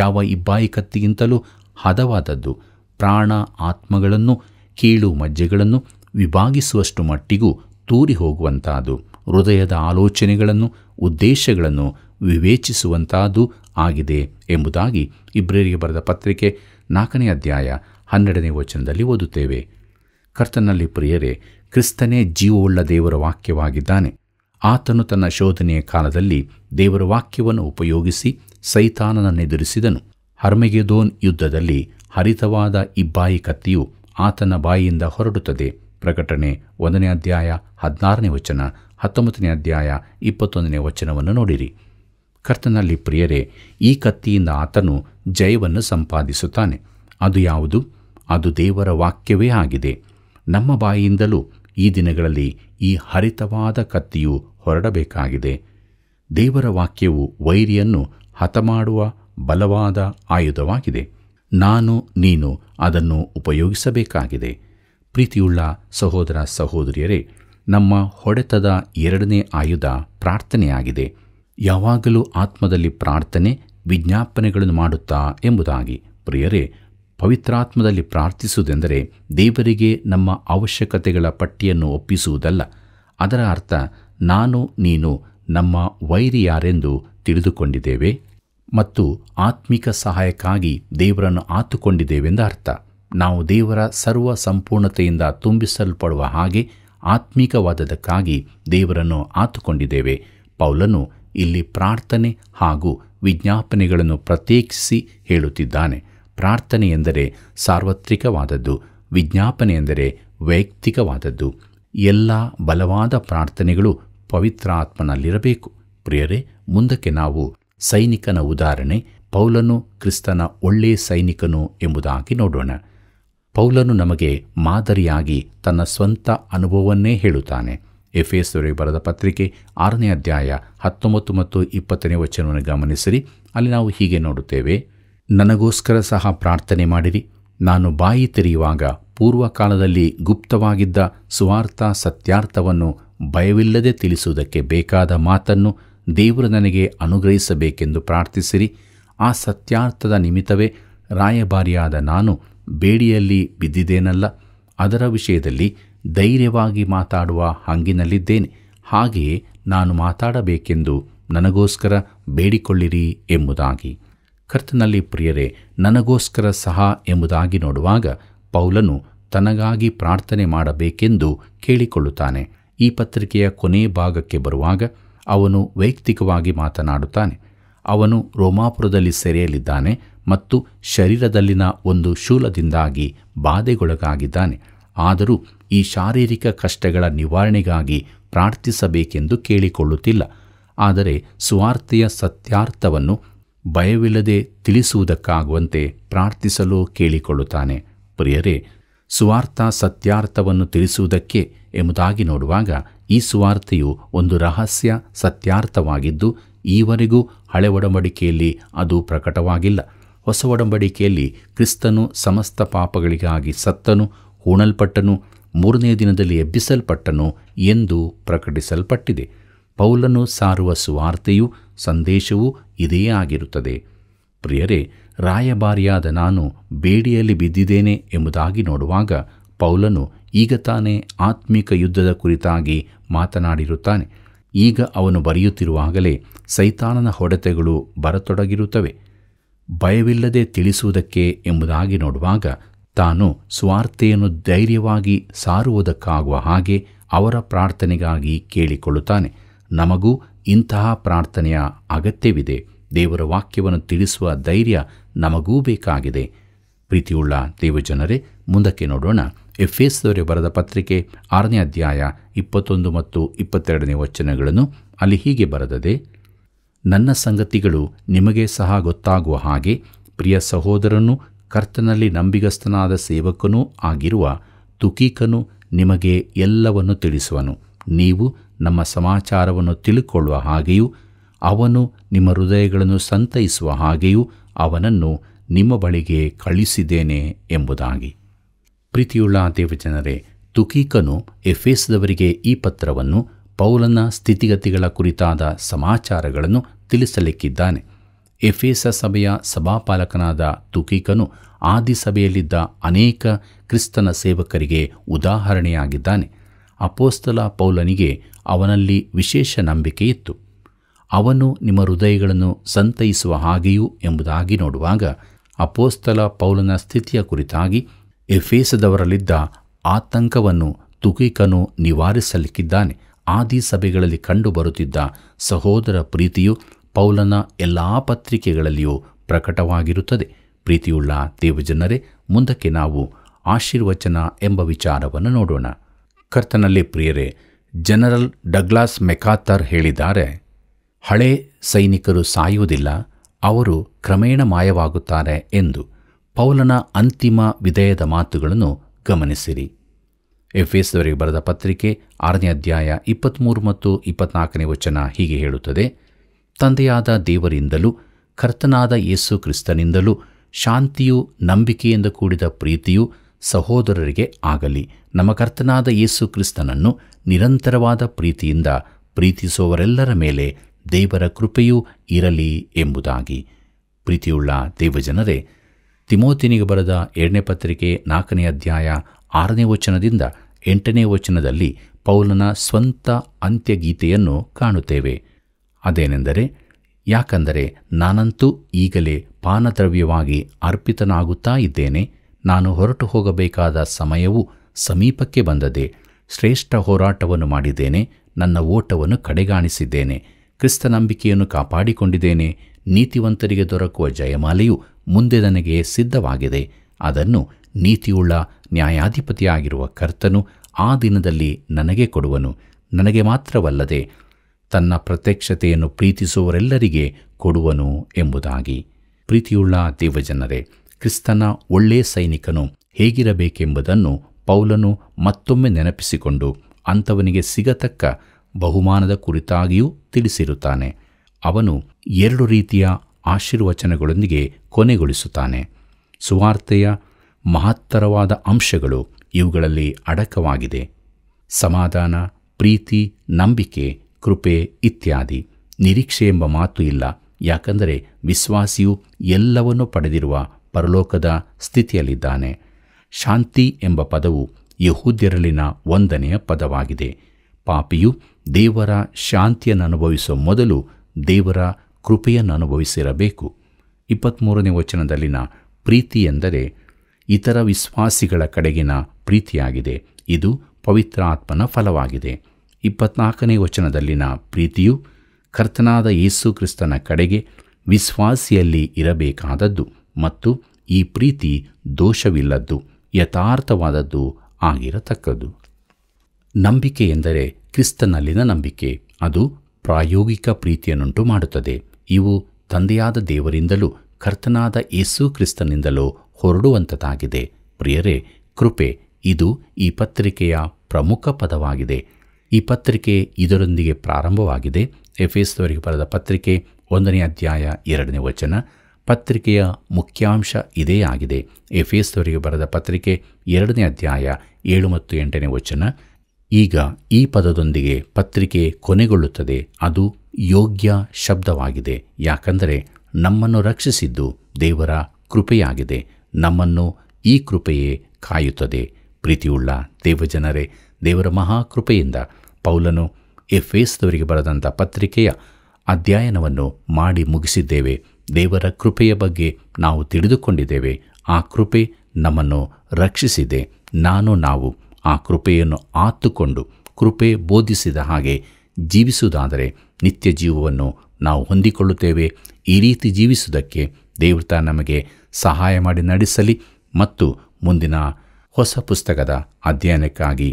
ಯಾವ ಇಬ್ಬಾಯಿ ಕತ್ತಿಗಿಂತಲೂ ಹದವಾದದ್ದು ಪ್ರಾಣ ಆತ್ಮಗಳನ್ನು ಕೀಳು ಮಜ್ಜೆಗಳನ್ನು ವಿಭಾಗಿಸುವಷ್ಟು ಮಟ್ಟಿಗೂ ತೂರಿ ಹೋಗುವಂತಹದು ಹೃದಯದ ಆಲೋಚನೆಗಳನ್ನು ಉದ್ದೇಶಗಳನ್ನು ವಿವೇಚಿಸುವಂತಹದ್ದು ಆಗಿದೆ ಎಂಬುದಾಗಿ ಇಬ್ರರಿಗೆ ಬರೆದ ಪತ್ರಿಕೆ ನಾಲ್ಕನೇ ಅಧ್ಯಾಯ ಹನ್ನೆರಡನೇ ವಚನದಲ್ಲಿ ಓದುತ್ತೇವೆ ಕರ್ತನಲ್ಲಿ ಪ್ರಿಯರೇ ಕ್ರಿಸ್ತನೇ ಜೀವವುಳ್ಳ ದೇವರ ವಾಕ್ಯವಾಗಿದ್ದಾನೆ ಆತನು ತನ್ನ ಶೋಧನೆಯ ಕಾಲದಲ್ಲಿ ದೇವರ ವಾಕ್ಯವನ್ನು ಉಪಯೋಗಿಸಿ ಸೈತಾನನನ್ನೆದುರಿಸಿದನು ಹರ್ಮೆಗೆದೋನ್ ಯುದ್ಧದಲ್ಲಿ ಹರಿತವಾದ ಇಬ್ಬಾಯಿ ಕತ್ತಿಯು ಆತನ ಬಾಯಿಯಿಂದ ಹೊರಡುತ್ತದೆ ಪ್ರಕಟಣೆ ಒಂದನೇ ಅಧ್ಯಾಯ ಹದಿನಾರನೇ ವಚನ ಹತ್ತೊಂಬತ್ತನೇ ಅಧ್ಯಾಯ ಇಪ್ಪತ್ತೊಂದನೇ ವಚನವನ್ನು ನೋಡಿರಿ ಕರ್ತನಲ್ಲಿ ಪ್ರಿಯರೇ ಈ ಕತ್ತಿಯಿಂದ ಆತನು ಜಯವನ್ನು ಸಂಪಾದಿಸುತ್ತಾನೆ ಅದು ಯಾವುದು ಅದು ದೇವರ ವಾಕ್ಯವೇ ಆಗಿದೆ ನಮ್ಮ ಬಾಯಿಯಿಂದಲೂ ಈ ದಿನಗಳಲ್ಲಿ ಈ ಹರಿತವಾದ ಕತ್ತಿಯು ಹೊರಡಬೇಕಾಗಿದೆ ದೇವರ ವಾಕ್ಯವು ವೈರಿಯನ್ನು ಹತಮಾಡುವ ಬಲವಾದ ಆಯುಧವಾಗಿದೆ ನಾನು ನೀನು ಅದನ್ನು ಉಪಯೋಗಿಸಬೇಕಾಗಿದೆ ಪ್ರೀತಿಯುಳ್ಳ ಸಹೋದರ ಸಹೋದರಿಯರೇ ನಮ್ಮ ಹೊಡೆತದ ಎರಡನೇ ಆಯುಧ ಪ್ರಾರ್ಥನೆಯಾಗಿದೆ ಯಾವಾಗಲೂ ಆತ್ಮದಲ್ಲಿ ಪ್ರಾರ್ಥನೆ ವಿಜ್ಞಾಪನೆಗಳನ್ನು ಮಾಡುತ್ತಾ ಎಂಬುದಾಗಿ ಪ್ರಿಯರೇ ಪವಿತ್ರಾತ್ಮದಲ್ಲಿ ಪ್ರಾರ್ಥಿಸುವುದೆಂದರೆ ದೇವರಿಗೆ ನಮ್ಮ ಅವಶ್ಯಕತೆಗಳ ಪಟ್ಟಿಯನ್ನು ಒಪ್ಪಿಸುವುದಲ್ಲ ಅದರ ಅರ್ಥ ನಾನು ನೀನು ನಮ್ಮ ವೈರಿ ಯಾರೆಂದು ತಿಳಿದುಕೊಂಡಿದ್ದೇವೆ ಮತ್ತು ಆತ್ಮಿಕ ಸಹಾಯಕ್ಕಾಗಿ ದೇವರನ್ನು ಆತುಕೊಂಡಿದ್ದೇವೆಂದು ಅರ್ಥ ನಾವು ದೇವರ ಸರ್ವ ಸಂಪೂರ್ಣತೆಯಿಂದ ತುಂಬಿಸಲ್ಪಡುವ ಹಾಗೆ ಆತ್ಮಿಕವಾದದಕ್ಕಾಗಿ ದೇವರನ್ನು ಆತುಕೊಂಡಿದ್ದೇವೆ ಪೌಲನು ಇಲ್ಲಿ ಪ್ರಾರ್ಥನೆ ಹಾಗೂ ವಿಜ್ಞಾಪನೆಗಳನ್ನು ಪ್ರತ್ಯೇಕಿಸಿ ಹೇಳುತ್ತಿದ್ದಾನೆ ಪ್ರಾರ್ಥನೆ ಎಂದರೆ ಸಾರ್ವತ್ರಿಕವಾದದ್ದು ವಿಜ್ಞಾಪನೆ ಎಂದರೆ ವೈಯಕ್ತಿಕವಾದದ್ದು ಎಲ್ಲ ಬಲವಾದ ಪ್ರಾರ್ಥನೆಗಳು ಪವಿತ್ರಾತ್ಮನಲ್ಲಿರಬೇಕು ಪ್ರಿಯರೇ ಮುಂದಕ್ಕೆ ನಾವು ಸೈನಿಕನ ಉದಾಹರಣೆ ಪೌಲನು ಕ್ರಿಸ್ತನ ಒಳ್ಳೆಯ ಸೈನಿಕನು ಎಂಬುದಾಗಿ ನೋಡೋಣ ಪೌಲನು ನಮಗೆ ಮಾದರಿಯಾಗಿ ತನ್ನ ಸ್ವಂತ ಅನುಭವವನ್ನೇ ಹೇಳುತ್ತಾನೆ ಎಫ್ ಎಸ್ ಎಫೆಸೊರೆ ಬರೆದ ಪತ್ರಿಕೆ ಆರನೇ ಅಧ್ಯಾಯ ಹತ್ತೊಂಬತ್ತು ಮತ್ತು ಇಪ್ಪತ್ತನೇ ವಚನವನ್ನು ಗಮನಿಸಿರಿ ಅಲ್ಲಿ ನಾವು ಹೀಗೆ ನೋಡುತ್ತೇವೆ ನನಗೋಸ್ಕರ ಸಹ ಪ್ರಾರ್ಥನೆ ಮಾಡಿರಿ ನಾನು ಬಾಯಿ ತೆರೆಯುವಾಗ ಪೂರ್ವಕಾಲದಲ್ಲಿ ಗುಪ್ತವಾಗಿದ್ದ ಸುವಾರ್ಥ ಸತ್ಯಾರ್ಥವನ್ನು ಭಯವಿಲ್ಲದೆ ತಿಳಿಸುವುದಕ್ಕೆ ಬೇಕಾದ ಮಾತನ್ನು ದೇವರು ನನಗೆ ಅನುಗ್ರಹಿಸಬೇಕೆಂದು ಪ್ರಾರ್ಥಿಸಿರಿ ಆ ಸತ್ಯಾರ್ಥದ ನಿಮಿತ್ತವೇ ರಾಯಭಾರಿಯಾದ ನಾನು ಬೇಡಿಯಲ್ಲಿ ಬಿದ್ದಿದ್ದೇನಲ್ಲ ಅದರ ವಿಷಯದಲ್ಲಿ ಧೈರ್ಯವಾಗಿ ಮಾತಾಡುವ ಹಂಗಿನಲ್ಲಿದ್ದೇನೆ ಹಾಗೆಯೇ ನಾನು ಮಾತಾಡಬೇಕೆಂದು ನನಗೋಸ್ಕರ ಬೇಡಿಕೊಳ್ಳಿರಿ ಎಂಬುದಾಗಿ ಕರ್ತನಲ್ಲಿ ಪ್ರಿಯರೇ ನನಗೋಸ್ಕರ ಸಹ ಎಂಬುದಾಗಿ ನೋಡುವಾಗ ಪೌಲನು ತನಗಾಗಿ ಪ್ರಾರ್ಥನೆ ಮಾಡಬೇಕೆಂದು ಕೇಳಿಕೊಳ್ಳುತ್ತಾನೆ ಈ ಪತ್ರಿಕೆಯ ಕೊನೆ ಭಾಗಕ್ಕೆ ಬರುವಾಗ ಅವನು ವೈಯಕ್ತಿಕವಾಗಿ ಮಾತನಾಡುತ್ತಾನೆ ಅವನು ರೋಮಾಪುರದಲ್ಲಿ ಸೆರೆಯಲಿದ್ದಾನೆ ಮತ್ತು ಶರೀರದಲ್ಲಿನ ಒಂದು ಶೂಲದಿಂದಾಗಿ ಬಾಧೆಗೊಳಗಾಗಿದ್ದಾನೆ ಆದರೂ ಈ ಶಾರೀರಿಕ ಕಷ್ಟಗಳ ನಿವಾರಣೆಗಾಗಿ ಪ್ರಾರ್ಥಿಸಬೇಕೆಂದು ಕೇಳಿಕೊಳ್ಳುತ್ತಿಲ್ಲ ಆದರೆ ಸ್ವಾರ್ಥೆಯ ಸತ್ಯಾರ್ಥವನ್ನು ಭಯವಿಲ್ಲದೆ ತಿಳಿಸುವುದಕ್ಕಾಗುವಂತೆ ಪ್ರಾರ್ಥಿಸಲು ಕೇಳಿಕೊಳ್ಳುತ್ತಾನೆ ಪ್ರಿಯರೇ ಸುವಾರ್ಥ ಸತ್ಯಾರ್ಥವನ್ನು ತಿಳಿಸುವುದಕ್ಕೆ ಎಂಬುದಾಗಿ ನೋಡುವಾಗ ಈ ಸುವಾರ್ತೆಯು ಒಂದು ರಹಸ್ಯ ಸತ್ಯಾರ್ಥವಾಗಿದ್ದು ಈವರೆಗೂ ಹಳೆ ಒಡಂಬಡಿಕೆಯಲ್ಲಿ ಅದು ಪ್ರಕಟವಾಗಿಲ್ಲ ಹೊಸ ಒಡಂಬಡಿಕೆಯಲ್ಲಿ ಕ್ರಿಸ್ತನು ಸಮಸ್ತ ಪಾಪಗಳಿಗಾಗಿ ಸತ್ತನು ಹೂಣಲ್ಪಟ್ಟನು ಮೂರನೇ ದಿನದಲ್ಲಿ ಎಬ್ಬಿಸಲ್ಪಟ್ಟನು ಎಂದು ಪ್ರಕಟಿಸಲ್ಪಟ್ಟಿದೆ ಪೌಲನು ಸಾರುವ ಸುವಾರ್ತೆಯು ಸಂದೇಶವೂ ಇದೇ ಆಗಿರುತ್ತದೆ ಪ್ರಿಯರೇ ರಾಯಭಾರಿಯಾದ ನಾನು ಬೇಡಿಯಲ್ಲಿ ಬಿದ್ದಿದ್ದೇನೆ ಎಂಬುದಾಗಿ ನೋಡುವಾಗ ಪೌಲನು ಈಗ ತಾನೇ ಆತ್ಮಿಕ ಯುದ್ಧದ ಕುರಿತಾಗಿ ಮಾತನಾಡಿರುತ್ತಾನೆ ಈಗ ಅವನು ಬರೆಯುತ್ತಿರುವಾಗಲೇ ಸೈತಾನನ ಹೊಡೆತಗಳು ಬರತೊಡಗಿರುತ್ತವೆ ಭಯವಿಲ್ಲದೆ ತಿಳಿಸುವುದಕ್ಕೆ ಎಂಬುದಾಗಿ ನೋಡುವಾಗ ತಾನು ಸ್ವಾರ್ಥೆಯನ್ನು ಧೈರ್ಯವಾಗಿ ಸಾರುವುದಕ್ಕಾಗುವ ಹಾಗೆ ಅವರ ಪ್ರಾರ್ಥನೆಗಾಗಿ ಕೇಳಿಕೊಳ್ಳುತ್ತಾನೆ ನಮಗೂ ಇಂತಹ ಪ್ರಾರ್ಥನೆಯ ಅಗತ್ಯವಿದೆ ದೇವರ ವಾಕ್ಯವನ್ನು ತಿಳಿಸುವ ಧೈರ್ಯ ನಮಗೂ ಬೇಕಾಗಿದೆ ಪ್ರೀತಿಯುಳ್ಳ ದೇವಜನರೇ ಮುಂದಕ್ಕೆ ನೋಡೋಣ ಎಫ್ಎಸ್ದವರೇ ಬರೆದ ಪತ್ರಿಕೆ ಆರನೇ ಅಧ್ಯಾಯ ಇಪ್ಪತ್ತೊಂದು ಮತ್ತು ಇಪ್ಪತ್ತೆರಡನೇ ವಚನಗಳನ್ನು ಅಲ್ಲಿ ಹೀಗೆ ಬರೆದದೆ ನನ್ನ ಸಂಗತಿಗಳು ನಿಮಗೆ ಸಹ ಗೊತ್ತಾಗುವ ಹಾಗೆ ಪ್ರಿಯ ಸಹೋದರನೂ ಕರ್ತನಲ್ಲಿ ನಂಬಿಗಸ್ತನಾದ ಸೇವಕನೂ ಆಗಿರುವ ತುಕೀಕನು ನಿಮಗೆ ಎಲ್ಲವನ್ನು ತಿಳಿಸುವನು ನೀವು ನಮ್ಮ ಸಮಾಚಾರವನ್ನು ತಿಳುಕೊಳ್ಳುವ ಹಾಗೆಯೂ ಅವನು ನಿಮ್ಮ ಹೃದಯಗಳನ್ನು ಸಂತೈಸುವ ಹಾಗೆಯೂ ಅವನನ್ನು ನಿಮ್ಮ ಬಳಿಗೆ ಕಳಿಸಿದ್ದೇನೆ ಎಂಬುದಾಗಿ ಪ್ರೀತಿಯುಳ್ಳ ದೇವಜನರೇ ತುಕೀಕನು ಎಫೇಸ್ದವರಿಗೆ ಈ ಪತ್ರವನ್ನು ಪೌಲನ ಸ್ಥಿತಿಗತಿಗಳ ಕುರಿತಾದ ಸಮಾಚಾರಗಳನ್ನು ತಿಳಿಸಲಿಕ್ಕಿದ್ದಾನೆ ಎಫೇಸ ಸಭೆಯ ಸಭಾಪಾಲಕನಾದ ತುಕೀಕನು ಆದಿಸಭೆಯಲ್ಲಿದ್ದ ಅನೇಕ ಕ್ರಿಸ್ತನ ಸೇವಕರಿಗೆ ಉದಾಹರಣೆಯಾಗಿದ್ದಾನೆ ಅಪೋಸ್ತಲ ಪೌಲನಿಗೆ ಅವನಲ್ಲಿ ವಿಶೇಷ ನಂಬಿಕೆ ಇತ್ತು ಅವನು ನಿಮ್ಮ ಹೃದಯಗಳನ್ನು ಸಂತೈಸುವ ಹಾಗೆಯೂ ಎಂಬುದಾಗಿ ನೋಡುವಾಗ ಅಪೋಸ್ತಲ ಪೌಲನ ಸ್ಥಿತಿಯ ಕುರಿತಾಗಿ ಎಫೇಸದವರಲ್ಲಿದ್ದ ಆತಂಕವನ್ನು ತುಕಿಕನು ನಿವಾರಿಸಲಿಕ್ಕಿದ್ದಾನೆ ಆದಿ ಸಭೆಗಳಲ್ಲಿ ಕಂಡುಬರುತ್ತಿದ್ದ ಸಹೋದರ ಪ್ರೀತಿಯು ಪೌಲನ ಎಲ್ಲ ಪತ್ರಿಕೆಗಳಲ್ಲಿಯೂ ಪ್ರಕಟವಾಗಿರುತ್ತದೆ ಪ್ರೀತಿಯುಳ್ಳ ದೇವಜನರೇ ಮುಂದಕ್ಕೆ ನಾವು ಆಶೀರ್ವಚನ ಎಂಬ ವಿಚಾರವನ್ನು ನೋಡೋಣ ಕರ್ತನಲ್ಲಿ ಪ್ರಿಯರೇ ಜನರಲ್ ಡಗ್ಲಾಸ್ ಮೆಕಾತರ್ ಹೇಳಿದ್ದಾರೆ ಹಳೆ ಸೈನಿಕರು ಸಾಯುವುದಿಲ್ಲ ಅವರು ಕ್ರಮೇಣ ಮಾಯವಾಗುತ್ತಾರೆ ಎಂದು ಪೌಲನ ಅಂತಿಮ ವಿಧೇಯದ ಮಾತುಗಳನ್ನು ಗಮನಿಸಿರಿ ಎಫ್ಎಸ್ವರಿಗೆ ಬರೆದ ಪತ್ರಿಕೆ ಆರನೇ ಅಧ್ಯಾಯ ಇಪ್ಪತ್ತ್ಮೂರು ಮತ್ತು ಇಪ್ಪತ್ನಾಲ್ಕನೇ ವಚನ ಹೀಗೆ ಹೇಳುತ್ತದೆ ತಂದೆಯಾದ ದೇವರಿಂದಲೂ ಕರ್ತನಾದ ಯೇಸು ಕ್ರಿಸ್ತನಿಂದಲೂ ಶಾಂತಿಯು ನಂಬಿಕೆಯಿಂದ ಕೂಡಿದ ಪ್ರೀತಿಯು ಸಹೋದರರಿಗೆ ಆಗಲಿ ನಮ್ಮ ಕರ್ತನಾದ ಯೇಸು ಕ್ರಿಸ್ತನನ್ನು ನಿರಂತರವಾದ ಪ್ರೀತಿಯಿಂದ ಪ್ರೀತಿಸುವವರೆಲ್ಲರ ಮೇಲೆ ದೇವರ ಕೃಪೆಯೂ ಇರಲಿ ಎಂಬುದಾಗಿ ಪ್ರೀತಿಯುಳ್ಳ ದೇವಜನರೇ ತಿಮೋತಿನಿಗೆ ಬರೆದ ಎರಡನೇ ಪತ್ರಿಕೆ ನಾಲ್ಕನೇ ಅಧ್ಯಾಯ ಆರನೇ ವಚನದಿಂದ ಎಂಟನೇ ವಚನದಲ್ಲಿ ಪೌಲನ ಸ್ವಂತ ಅಂತ್ಯಗೀತೆಯನ್ನು ಕಾಣುತ್ತೇವೆ ಅದೇನೆಂದರೆ ಯಾಕಂದರೆ ನಾನಂತೂ ಈಗಲೇ ಪಾನದ್ರವ್ಯವಾಗಿ ಅರ್ಪಿತನಾಗುತ್ತಾ ಇದ್ದೇನೆ ನಾನು ಹೊರಟು ಹೋಗಬೇಕಾದ ಸಮಯವು ಸಮೀಪಕ್ಕೆ ಬಂದದೆ ಶ್ರೇಷ್ಠ ಹೋರಾಟವನ್ನು ಮಾಡಿದ್ದೇನೆ ನನ್ನ ಓಟವನ್ನು ಕಡೆಗಾಣಿಸಿದ್ದೇನೆ ಕ್ರಿಸ್ತ ನಂಬಿಕೆಯನ್ನು ಕಾಪಾಡಿಕೊಂಡಿದ್ದೇನೆ ನೀತಿವಂತರಿಗೆ ದೊರಕುವ ಜಯಮಾಲೆಯು ಮುಂದೆ ನನಗೆ ಸಿದ್ಧವಾಗಿದೆ ಅದನ್ನು ನೀತಿಯುಳ್ಳ ನ್ಯಾಯಾಧಿಪತಿಯಾಗಿರುವ ಕರ್ತನು ಆ ದಿನದಲ್ಲಿ ನನಗೆ ಕೊಡುವನು ನನಗೆ ಮಾತ್ರವಲ್ಲದೆ ತನ್ನ ಪ್ರತ್ಯಕ್ಷತೆಯನ್ನು ಪ್ರೀತಿಸುವವರೆಲ್ಲರಿಗೆ ಕೊಡುವನು ಎಂಬುದಾಗಿ ಪ್ರೀತಿಯುಳ್ಳ ದೇವಜನರೇ ಕ್ರಿಸ್ತನ ಒಳ್ಳೆಯ ಸೈನಿಕನು ಹೇಗಿರಬೇಕೆಂಬುದನ್ನು ಪೌಲನು ಮತ್ತೊಮ್ಮೆ ನೆನಪಿಸಿಕೊಂಡು ಅಂಥವನಿಗೆ ಸಿಗತಕ್ಕ ಬಹುಮಾನದ ಕುರಿತಾಗಿಯೂ ತಿಳಿಸಿರುತ್ತಾನೆ ಅವನು ಎರಡು ರೀತಿಯ ಆಶೀರ್ವಚನಗಳೊಂದಿಗೆ ಕೊನೆಗೊಳಿಸುತ್ತಾನೆ ಸುವಾರ್ತೆಯ ಮಹತ್ತರವಾದ ಅಂಶಗಳು ಇವುಗಳಲ್ಲಿ ಅಡಕವಾಗಿದೆ ಸಮಾಧಾನ ಪ್ರೀತಿ ನಂಬಿಕೆ ಕೃಪೆ ಇತ್ಯಾದಿ ನಿರೀಕ್ಷೆ ಎಂಬ ಮಾತು ಇಲ್ಲ ಯಾಕಂದರೆ ವಿಶ್ವಾಸಿಯು ಎಲ್ಲವನ್ನೂ ಪಡೆದಿರುವ ಪರಲೋಕದ ಸ್ಥಿತಿಯಲ್ಲಿದ್ದಾನೆ ಶಾಂತಿ ಎಂಬ ಪದವು ಯಹೂದ್ಯರಲ್ಲಿನ ಒಂದನೆಯ ಪದವಾಗಿದೆ ಪಾಪಿಯು ದೇವರ ಶಾಂತಿಯನ್ನು ಅನುಭವಿಸುವ ಮೊದಲು ದೇವರ ಕೃಪೆಯನ್ನು ಅನುಭವಿಸಿರಬೇಕು ಇಪ್ಪತ್ತ್ಮೂರನೇ ವಚನದಲ್ಲಿನ ಪ್ರೀತಿ ಎಂದರೆ ಇತರ ವಿಶ್ವಾಸಿಗಳ ಕಡೆಗಿನ ಪ್ರೀತಿಯಾಗಿದೆ ಇದು ಪವಿತ್ರ ಆತ್ಮನ ಫಲವಾಗಿದೆ ಇಪ್ಪತ್ನಾಲ್ಕನೇ ವಚನದಲ್ಲಿನ ಪ್ರೀತಿಯು ಕರ್ತನಾದ ಯೇಸು ಕ್ರಿಸ್ತನ ಕಡೆಗೆ ವಿಶ್ವಾಸಿಯಲ್ಲಿ ಇರಬೇಕಾದದ್ದು ಮತ್ತು ಈ ಪ್ರೀತಿ ದೋಷವಿಲ್ಲದ್ದು ಯಥಾರ್ಥವಾದದ್ದು ಆಗಿರತಕ್ಕದ್ದು ನಂಬಿಕೆ ಎಂದರೆ ಕ್ರಿಸ್ತನಲ್ಲಿನ ನಂಬಿಕೆ ಅದು ಪ್ರಾಯೋಗಿಕ ಪ್ರೀತಿಯನ್ನುಂಟು ಮಾಡುತ್ತದೆ ಇವು ತಂದೆಯಾದ ದೇವರಿಂದಲೂ ಕರ್ತನಾದ ಯೇಸು ಕ್ರಿಸ್ತನಿಂದಲೂ ಹೊರಡುವಂಥದ್ದಾಗಿದೆ ಪ್ರಿಯರೇ ಕೃಪೆ ಇದು ಈ ಪತ್ರಿಕೆಯ ಪ್ರಮುಖ ಪದವಾಗಿದೆ ಈ ಪತ್ರಿಕೆ ಇದರೊಂದಿಗೆ ಪ್ರಾರಂಭವಾಗಿದೆ ಎಫ್ ಬರೆದ ಪತ್ರಿಕೆ ಒಂದನೇ ಅಧ್ಯಾಯ ಎರಡನೇ ವಚನ ಪತ್ರಿಕೆಯ ಮುಖ್ಯಾಂಶ ಇದೇ ಆಗಿದೆ ಎಫೇಸ್ವರಿಗೆ ಬರೆದ ಪತ್ರಿಕೆ ಎರಡನೇ ಅಧ್ಯಾಯ ಏಳು ಮತ್ತು ಎಂಟನೇ ವಚನ ಈಗ ಈ ಪದದೊಂದಿಗೆ ಪತ್ರಿಕೆ ಕೊನೆಗೊಳ್ಳುತ್ತದೆ ಅದು ಯೋಗ್ಯ ಶಬ್ದವಾಗಿದೆ ಯಾಕಂದರೆ ನಮ್ಮನ್ನು ರಕ್ಷಿಸಿದ್ದು ದೇವರ ಕೃಪೆಯಾಗಿದೆ ನಮ್ಮನ್ನು ಈ ಕೃಪೆಯೇ ಕಾಯುತ್ತದೆ ಪ್ರೀತಿಯುಳ್ಳ ದೇವಜನರೇ ದೇವರ ಮಹಾಕೃಪೆಯಿಂದ ಪೌಲನು ಎಫೇಸ್ತವರಿಗೆ ಬರೆದಂಥ ಪತ್ರಿಕೆಯ ಅಧ್ಯಯನವನ್ನು ಮಾಡಿ ಮುಗಿಸಿದ್ದೇವೆ ದೇವರ ಕೃಪೆಯ ಬಗ್ಗೆ ನಾವು ತಿಳಿದುಕೊಂಡಿದ್ದೇವೆ ಆ ಕೃಪೆ ನಮ್ಮನ್ನು ರಕ್ಷಿಸಿದೆ ನಾನು ನಾವು ಆ ಕೃಪೆಯನ್ನು ಆತ್ತುಕೊಂಡು ಕೃಪೆ ಬೋಧಿಸಿದ ಹಾಗೆ ಜೀವಿಸುವುದಾದರೆ ನಿತ್ಯ ಜೀವವನ್ನು ನಾವು ಹೊಂದಿಕೊಳ್ಳುತ್ತೇವೆ ಈ ರೀತಿ ಜೀವಿಸುವುದಕ್ಕೆ ದೇವ್ರತ ನಮಗೆ ಸಹಾಯ ಮಾಡಿ ನಡೆಸಲಿ ಮತ್ತು ಮುಂದಿನ ಹೊಸ ಪುಸ್ತಕದ ಅಧ್ಯಯನಕ್ಕಾಗಿ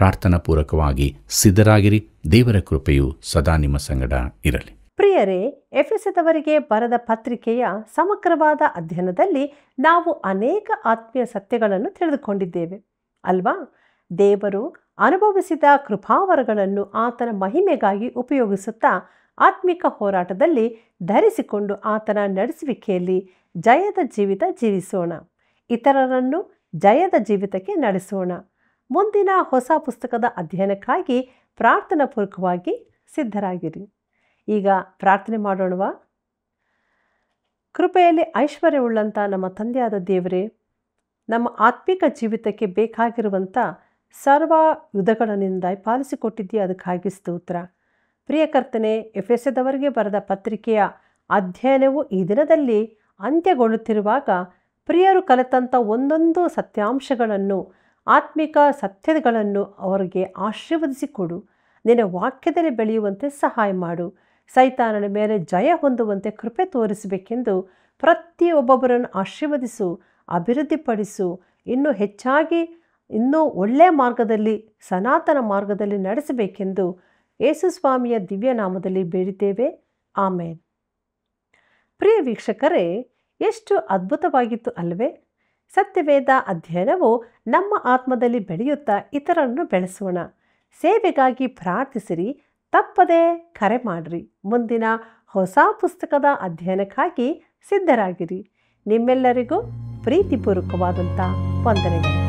ಪ್ರಾರ್ಥನಾಪೂರ್ವಕವಾಗಿ ಸಿದ್ಧರಾಗಿರಿ ದೇವರ ಕೃಪೆಯು ಸದಾ ನಿಮ್ಮ ಸಂಗಡ ಇರಲಿ ಪ್ರಿಯರೇ ಎಫೆಸದವರಿಗೆ ಬರದ ಪತ್ರಿಕೆಯ ಸಮಗ್ರವಾದ ಅಧ್ಯಯನದಲ್ಲಿ ನಾವು ಅನೇಕ ಆತ್ಮೀಯ ಸತ್ಯಗಳನ್ನು ತಿಳಿದುಕೊಂಡಿದ್ದೇವೆ ಅಲ್ವಾ ದೇವರು ಅನುಭವಿಸಿದ ಕೃಪಾವರಗಳನ್ನು ಆತನ ಮಹಿಮೆಗಾಗಿ ಉಪಯೋಗಿಸುತ್ತಾ ಆತ್ಮಿಕ ಹೋರಾಟದಲ್ಲಿ ಧರಿಸಿಕೊಂಡು ಆತನ ನಡೆಸುವಿಕೆಯಲ್ಲಿ ಜಯದ ಜೀವಿತ ಜೀವಿಸೋಣ ಇತರರನ್ನು ಜಯದ ಜೀವಿತಕ್ಕೆ ನಡೆಸೋಣ ಮುಂದಿನ ಹೊಸ ಪುಸ್ತಕದ ಅಧ್ಯಯನಕ್ಕಾಗಿ ಪ್ರಾರ್ಥನಾ ಪೂರ್ವಕವಾಗಿ ಸಿದ್ಧರಾಗಿರಿ ಈಗ ಪ್ರಾರ್ಥನೆ ಮಾಡೋಣವಾ ಕೃಪೆಯಲ್ಲಿ ಐಶ್ವರ್ಯವುಳ್ಳಂಥ ನಮ್ಮ ತಂದೆಯಾದ ದೇವರೇ ನಮ್ಮ ಆತ್ಮಿಕ ಜೀವಿತಕ್ಕೆ ಬೇಕಾಗಿರುವಂಥ ಸರ್ವ ಯುಧಗಳನ್ನಿಂದ ಪಾಲಿಸಿಕೊಟ್ಟಿದ್ದೀಯ ಅದಕ್ಕಾಗಿ ಸ್ತೋತ್ರ ಪ್ರಿಯಕರ್ತನೆ ಎಫ್ ಎಸ್ ಎದವರಿಗೆ ಬರೆದ ಪತ್ರಿಕೆಯ ಅಧ್ಯಯನವು ಈ ದಿನದಲ್ಲಿ ಅಂತ್ಯಗೊಳ್ಳುತ್ತಿರುವಾಗ ಪ್ರಿಯರು ಕಲಿತಂಥ ಒಂದೊಂದು ಸತ್ಯಾಂಶಗಳನ್ನು ಆತ್ಮಿಕ ಸತ್ಯಗಳನ್ನು ಅವರಿಗೆ ಆಶೀರ್ವದಿಸಿಕೊಡು ನಿನ್ನ ವಾಕ್ಯದಲ್ಲಿ ಬೆಳೆಯುವಂತೆ ಸಹಾಯ ಮಾಡು ಸೈತಾನನ ಮೇಲೆ ಜಯ ಹೊಂದುವಂತೆ ಕೃಪೆ ತೋರಿಸಬೇಕೆಂದು ಪ್ರತಿಯೊಬ್ಬೊಬ್ಬರನ್ನು ಆಶೀರ್ವದಿಸು ಅಭಿವೃದ್ಧಿಪಡಿಸು ಇನ್ನೂ ಹೆಚ್ಚಾಗಿ ಇನ್ನೂ ಒಳ್ಳೆಯ ಮಾರ್ಗದಲ್ಲಿ ಸನಾತನ ಮಾರ್ಗದಲ್ಲಿ ನಡೆಸಬೇಕೆಂದು ಯೇಸುಸ್ವಾಮಿಯ ದಿವ್ಯನಾಮದಲ್ಲಿ ಬೇಡಿದ್ದೇವೆ ಆಮೇನ್ ಪ್ರಿಯ ವೀಕ್ಷಕರೇ ಎಷ್ಟು ಅದ್ಭುತವಾಗಿತ್ತು ಅಲ್ವೇ ಸತ್ಯವೇದ ಅಧ್ಯಯನವು ನಮ್ಮ ಆತ್ಮದಲ್ಲಿ ಬೆಳೆಯುತ್ತಾ ಇತರರನ್ನು ಬೆಳೆಸೋಣ ಸೇವೆಗಾಗಿ ಪ್ರಾರ್ಥಿಸಿರಿ ತಪ್ಪದೆ ಕರೆ ಮಾಡಿರಿ ಮುಂದಿನ ಹೊಸ ಪುಸ್ತಕದ ಅಧ್ಯಯನಕ್ಕಾಗಿ ಸಿದ್ಧರಾಗಿರಿ ನಿಮ್ಮೆಲ್ಲರಿಗೂ ಪ್ರೀತಿಪೂರ್ವಕವಾದಂಥ ವಂದನೆಗಳು